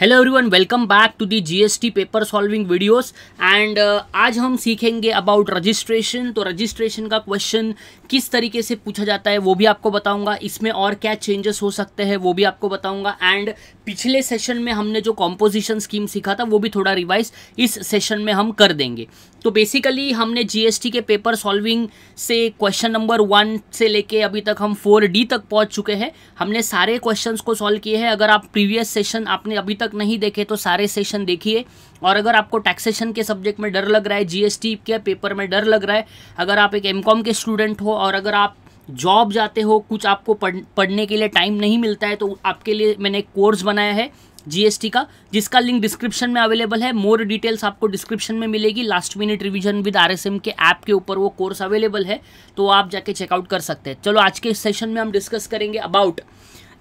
hello everyone welcome back to the GST paper solving videos and आज हम सीखेंगे about registration तो registration का क्वेश्चन किस तरीके से पूछा जाता है वो भी आपको बताऊंगा इसमें और क्या चेंजेस हो सकते हैं वो भी आपको बताऊंगा एंड पिछले सेशन में हमने जो कॉम्पोजिशन स्कीम सीखा था वो भी थोड़ा रिवाइज इस सेशन में हम कर देंगे तो बेसिकली हमने जीएसटी के पेपर सॉल्विंग से क्वेश्चन नंबर वन से लेके अभी तक हम फोर डी तक पहुंच चुके हैं हमने सारे क्वेश्चंस को सॉल्व किए हैं अगर आप प्रीवियस सेशन आपने अभी तक तक नहीं देखे तो सारे सेशन देखिए और अगर आपको टैक्सेशन के सब्जेक्ट में डर लग रहा है जीएसटी के पेपर में डर लग रहा है अगर आप एक एमकॉम के स्टूडेंट हो और अगर आप जॉब जाते हो कुछ आपको पढ़ने के लिए टाइम नहीं मिलता है तो आपके लिए मैंने एक कोर्स बनाया है जीएसटी का जिसका लिंक डिस्क्रिप्शन में अवेलेबल है मोर डिटेल्स आपको डिस्क्रिप्शन में मिलेगी last minute revision with RSM के ऐप के ऊपर वो कोर्स अवेलेबल है तो आप जाके चेकआउट कर सकते हैं चलो आज के सेशन में हम डिस्कस करेंगे about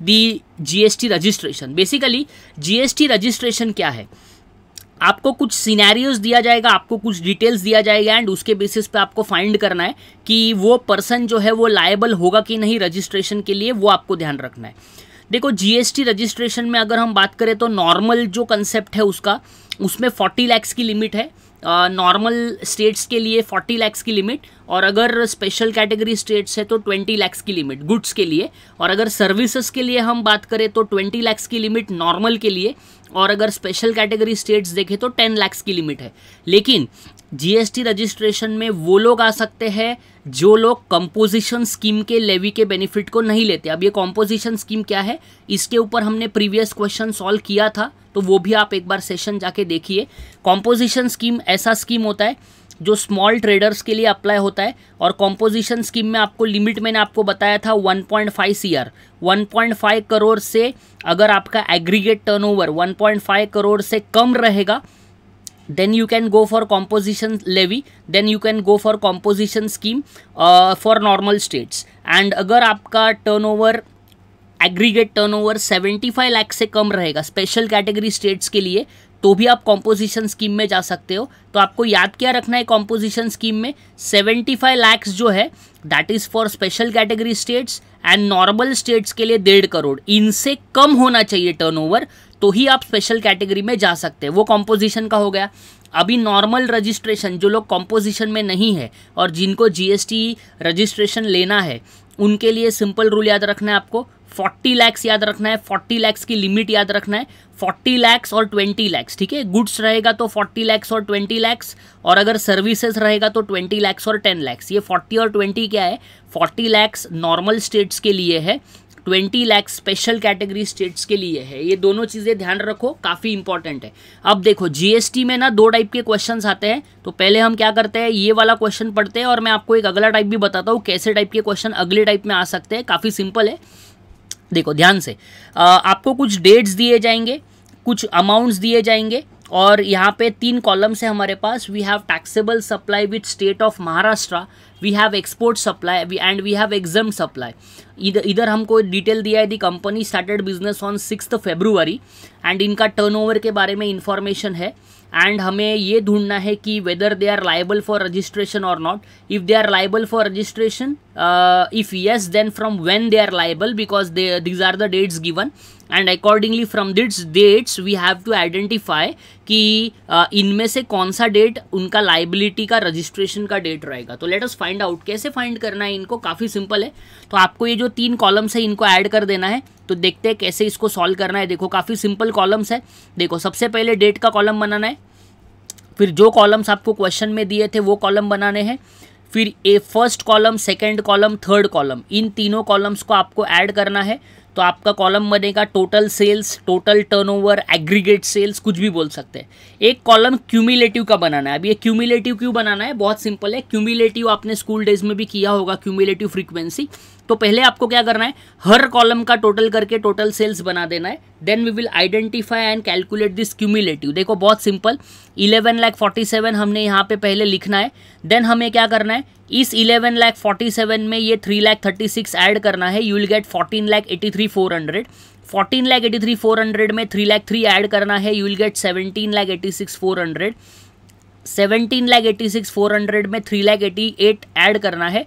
the GST registration basically GST registration क्या है आपको कुछ सीनारियोज दिया जाएगा आपको कुछ डिटेल्स दिया जाएगा एंड उसके बेसिस पे आपको फाइंड करना है कि वो पर्सन जो है वो लायबल होगा कि नहीं रजिस्ट्रेशन के लिए वो आपको ध्यान रखना है देखो जीएसटी रजिस्ट्रेशन में अगर हम बात करें तो नॉर्मल जो कंसेप्ट है उसका उसमें फोर्टी लैक्स की लिमिट है नॉर्मल uh, स्टेट्स के लिए फोर्टी लैक्स की लिमिट और अगर स्पेशल कैटेगरी स्टेट्स है तो ट्वेंटी लैक्स की लिमिट गुड्स के लिए और अगर सर्विसेज के लिए हम बात करें तो ट्वेंटी लैक्स की लिमिट नॉर्मल के लिए और अगर स्पेशल कैटेगरी स्टेट्स देखें तो टेन लैक्स की लिमिट है लेकिन जीएसटी रजिस्ट्रेशन में वो लोग आ सकते हैं जो लोग कंपोजिशन स्कीम के लेवी के बेनिफिट को नहीं लेते अब ये कंपोजिशन स्कीम क्या है इसके ऊपर हमने प्रीवियस क्वेश्चन सॉल्व किया था तो वो भी आप एक बार सेशन जाके देखिए कंपोजिशन स्कीम ऐसा स्कीम होता है जो स्मॉल ट्रेडर्स के लिए अप्लाई होता है और कॉम्पोजिशन स्कीम में आपको लिमिट मैंने आपको बताया था 1.5 point five CR one crore से अगर आपका एग्रीगेट टर्नओवर 1.5 करोड़ से कम रहेगा then you can go for composition levy then you can go for composition scheme for normal states and अगर आपका turnover aggregate turnover 75 lakh से कम रहेगा स्पेशल कैटेगरी स्टेट्स के लिए तो भी आप कॉम्पोजिशन स्कीम में जा सकते हो तो आपको याद क्या रखना है कॉम्पोजिशन स्कीम में 75 लैक्स जो है that is for special category states and normal states के लिए डेढ़ करोड़ इनसे कम होना चाहिए टर्नओवर तो ही आप स्पेशल कैटेगरी में जा सकते हैं वो कॉम्पोजिशन का हो गया अभी नॉर्मल रजिस्ट्रेशन जो लोग कॉम्पोजिशन में नहीं है और जिनको जीएसटी रजिस्ट्रेशन लेना है उनके लिए सिंपल रूल याद रखना है आपको फोर्टी लैक्स याद रखना है फोर्टी लैक्स की लिमिट याद रखना है फोर्टी लैक्स और ट्वेंटी लैक्स ठीक है गुड्स रहेगा तो फोर्टी लैक्स और ट्वेंटी लैक्स और अगर सर्विसेज रहेगा तो ट्वेंटी लैक्स और टेन लैक्स ये फोर्टी और ट्वेंटी क्या है फोर्टी लैक्स नॉर्मल स्टेट्स के लिए है twenty lakhs special category states के लिए है ये दोनों चीज़ें ध्यान रखो काफ़ी इंपॉर्टेंट है अब देखो जीएसटी में ना दो टाइप के क्वेश्चन आते हैं तो पहले हम क्या करते हैं ये वाला क्वेश्चन पढ़ते हैं और मैं आपको एक अगला टाइप भी बताता हूँ कैसे टाइप के क्वेश्चन अगले टाइप में आ सकते हैं काफ़ी सिंपल है देखो ध्यान से आ, आपको कुछ डेट्स दिए जाएंगे कुछ अमाउंट्स दिए जाएंगे और यहाँ पे तीन कॉलम्स है हमारे पास we have taxable supply with state of Maharashtra we have export supply and we have exempt supply इधर इधर हमको डिटेल दिया है the company started business on six February and इनका टर्नओवर के बारे में इंफॉर्मेशन है एंड हमें ये ढूंढना है कि whether they are liable for registration और not if they are liable for registration uh, if yes then from when they are liable because they these are the dates given and accordingly from these dates we have to identify कि uh, इनमें से कौन सा date उनका liability का registration का date रहेगा तो लेट अस फाइंड आउट कैसे फाइंड करना है इनको काफ़ी सिंपल है तो आपको ये जो तीन कॉलम्स है इनको ऐड कर देना है तो देखते हैं कैसे इसको सॉल्व करना है देखो काफ़ी सिंपल कॉलम्स है देखो सबसे पहले डेट का कॉलम बनाना है फिर जो कॉलम्स आपको क्वेश्चन में दिए थे वो कॉलम बनाने हैं फिर a first column second column third column इन तीनों कॉलम्स को आपको ऐड करना है तो आपका कॉलम बनेगा total sales total turnover aggregate sales कुछ भी बोल सकते हैं एक कॉलम क्यूमिलेटिव का बनाना है अब ये क्यूमिलेटिव क्यों बनाना है बहुत सिंपल है क्यूमिलेटिव आपने स्कूल डेज में भी किया होगा क्यूमिलेटिव फ्रीक्वेंसी तो पहले आपको क्या करना है हर कॉलम का टोटल करके टोटल सेल्स बना देना है then we will identify and calculate this cumulative देखो बहुत simple eleven lakh forty seven हमने यहाँ पे पहले लिखना है देन हमें क्या करना है इस इलेवन लैख फोर्टी सेवन में ये three lakh thirty six add करना है you will get fourteen lakh eighty three four hundred fourteen lakh eighty three four hundred में थ्री लाख थ्री ऐड करना है you will get seventeen lakh eighty six four hundred seventeen lakh eighty six four hundred में three lakh eighty eight add करना है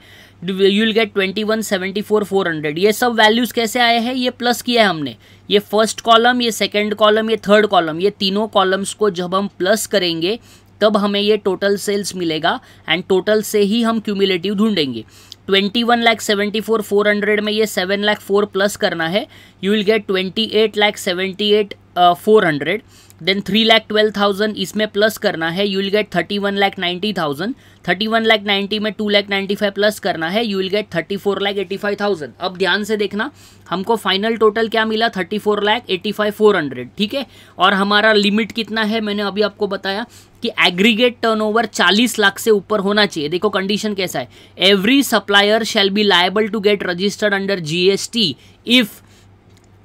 you will get twenty one seventy four four hundred ये सब values कैसे आए हैं ये प्लस किया है हमने ये फर्स्ट कॉलम ये सेकेंड कॉलम ये थर्ड कॉलम ये तीनों कॉलम्स को जब हम प्लस करेंगे तब हमें ये टोटल सेल्स मिलेगा एंड टोटल से ही हम क्यूमुलेटिव ढूंढेंगे twenty one lakh seventy four four hundred में ये सेवन लाख फोर प्लस करना है you will get twenty eight lakh seventy eight four hundred then three lakh twelve thousand इसमें प्लस करना है you will get thirty one lakh ninety thousand thirty one lakh ninety में two lakh ninety five plus करना है you will get thirty four lakh eighty five thousand अब ध्यान से देखना हमको फाइनल टोटल क्या मिला thirty four lakh eighty five four hundred ठीक है और हमारा लिमिट कितना है मैंने अभी आपको बताया कि एग्रीगेट टर्नओवर 40 लाख से ऊपर होना चाहिए देखो कंडीशन कैसा है every supplier shall be liable to get registered under GST if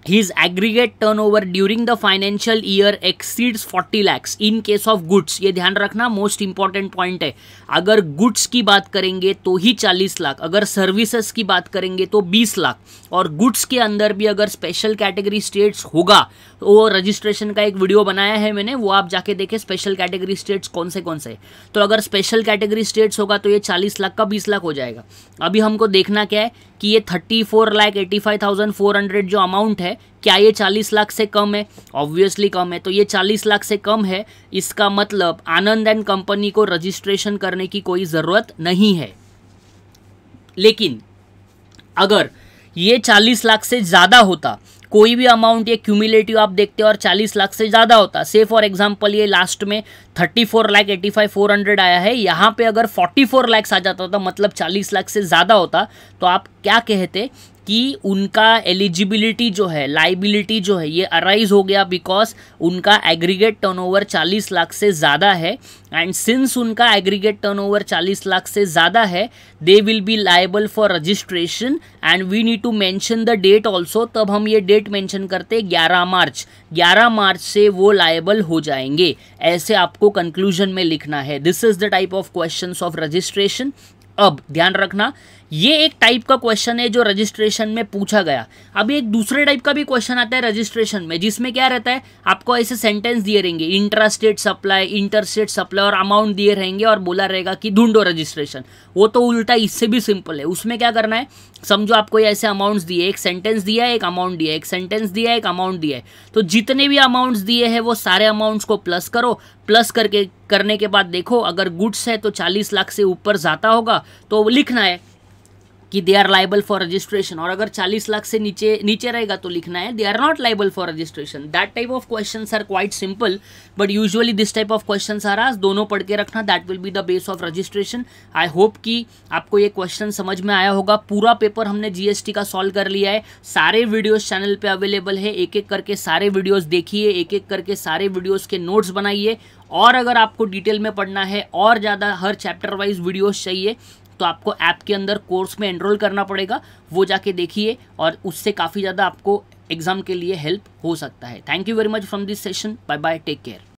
his aggregate turnover during the financial year exceeds 40 lakhs in case of goods ये ध्यान रखना मोस्ट important पॉइंट है अगर गुड्स की बात करेंगे तो ही 40 लाख अगर services की बात करेंगे तो 20 लाख और गुड्स के अंदर भी अगर स्पेशल कैटेगरी स्टेट्स होगा तो वो रजिस्ट्रेशन का एक वीडियो बनाया है मैंने वो आप जाके देखें स्पेशल कैटेगरी स्टेट्स कौन से कौन से तो अगर स्पेशल कैटेगरी स्टेट्स होगा तो ये चालीस लाख का बीस लाख हो जाएगा अभी हमको देखना क्या है कि ये thirty four lakh eighty five thousand four hundred जो अमाउंट है क्या ये चालीस लाख से कम है ऑब्वियसली कम है तो ये चालीस लाख से कम है इसका मतलब आनंद एंड कंपनी को रजिस्ट्रेशन करने की कोई ज़रूरत नहीं है लेकिन अगर ये चालीस लाख से ज़्यादा होता कोई भी अमाउंट ये क्यूमुलेटिव आप देखते हो और 40 लाख से ज़्यादा होता से फॉर एग्जांपल ये लास्ट में 34 लाख फोर हंड्रेड आया है यहाँ पे अगर 44 लाख आ जाता था तो मतलब 40 लाख से ज़्यादा होता तो आप क्या कहते कि उनका एलिजिबिलिटी जो है लाइबिलिटी जो है ये अराइज हो गया बिकॉज उनका एग्रीगेट टर्नओवर 40 लाख से ज़्यादा है एंड सिंस उनका एग्रीगेट टर्नओवर 40 लाख से ज़्यादा है they will be liable for registration and we need to mention the date also तब हम ये डेट मेंशन करते 11 मार्च 11 मार्च से वो लाइबल हो जाएंगे ऐसे आपको कंक्लूजन में लिखना है this is the type of question of registration अब ध्यान रखना ये एक टाइप का क्वेश्चन है जो रजिस्ट्रेशन में पूछा गया अभी एक दूसरे टाइप का भी क्वेश्चन आता है रजिस्ट्रेशन में जिसमें क्या रहता है आपको ऐसे सेंटेंस दिए रहेंगे इंट्रास्टेट सप्लाई इंटरस्टेट सप्लाई और अमाउंट दिए रहेंगे और बोला रहेगा कि ढूंढो रजिस्ट्रेशन वो तो उल्टा इससे भी सिंपल है उसमें क्या करना है समझो आपको ऐसे अमाउंट्स दिए एक सेंटेंस दिया है एक अमाउंट दिया एक सेंटेंस दिया है एक अमाउंट दिया है तो जितने भी अमाउंट्स दिए हैं वो सारे अमाउंट्स को प्लस करो प्लस करके करने के बाद देखो अगर गुड्स है तो चालीस लाख से ऊपर जाता होगा तो लिखना है कि they are liable for registration और अगर 40 लाख से नीचे नीचे रहेगा तो लिखना है they are not liable for registration that type of question are quite simple but usually this type of question are आज दोनों पढ़ के रखना that will be the base of registration I hope कि आपको ये क्वेश्चन समझ में आया होगा पूरा पेपर हमने जीएसटी का सॉल्व कर लिया है सारे वीडियोज चैनल पर अवेलेबल है एक एक करके सारे वीडियोज देखिए एक एक करके सारे वीडियोज के नोट्स बनाइए और अगर आपको डिटेल में पढ़ना है और ज़्यादा हर चैप्टर वाइज वीडियोस चाहिए तो आपको ऐप के अंदर कोर्स में एनरोल करना पड़ेगा वो जाके देखिए और उससे काफ़ी ज़्यादा आपको एग्ज़ाम के लिए हेल्प हो सकता है thank you very much from this session bye bye take care